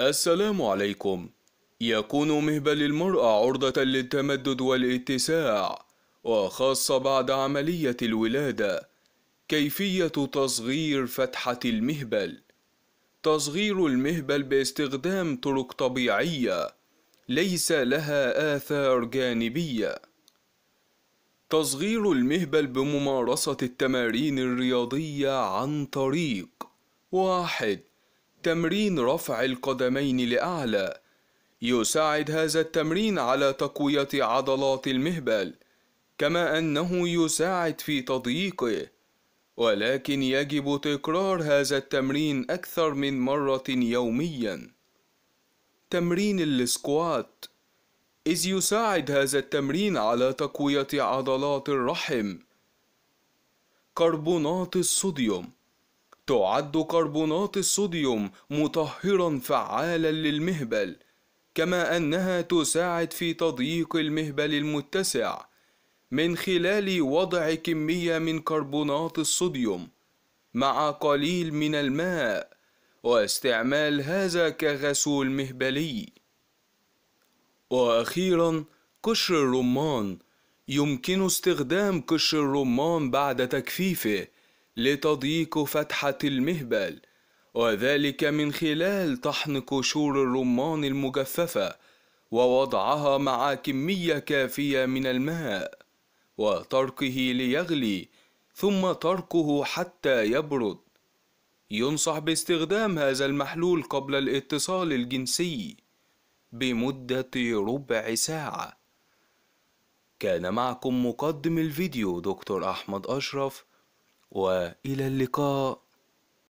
السلام عليكم يكون مهبل المرأة عرضة للتمدد والاتساع وخاصة بعد عملية الولادة كيفية تصغير فتحة المهبل تصغير المهبل باستخدام طرق طبيعية ليس لها آثار جانبية تصغير المهبل بممارسة التمارين الرياضية عن طريق واحد تمرين رفع القدمين لأعلى يساعد هذا التمرين على تقوية عضلات المهبل كما أنه يساعد في تضييقه ولكن يجب تكرار هذا التمرين أكثر من مرة يوميا تمرين السكوات إذ يساعد هذا التمرين على تقوية عضلات الرحم كربونات الصوديوم تعد كربونات الصوديوم مطهرا فعالا للمهبل كما أنها تساعد في تضييق المهبل المتسع من خلال وضع كمية من كربونات الصوديوم مع قليل من الماء واستعمال هذا كغسول مهبلي وأخيرا قشر الرمان يمكن استخدام قشر الرمان بعد تجفيفه لتضييق فتحة المهبل وذلك من خلال طحن قشور الرمان المجففة ووضعها مع كمية كافية من الماء وتركه ليغلي ثم تركه حتى يبرد ينصح باستخدام هذا المحلول قبل الاتصال الجنسي بمدة ربع ساعة كان معكم مقدم الفيديو دكتور أحمد أشرف والى اللقاء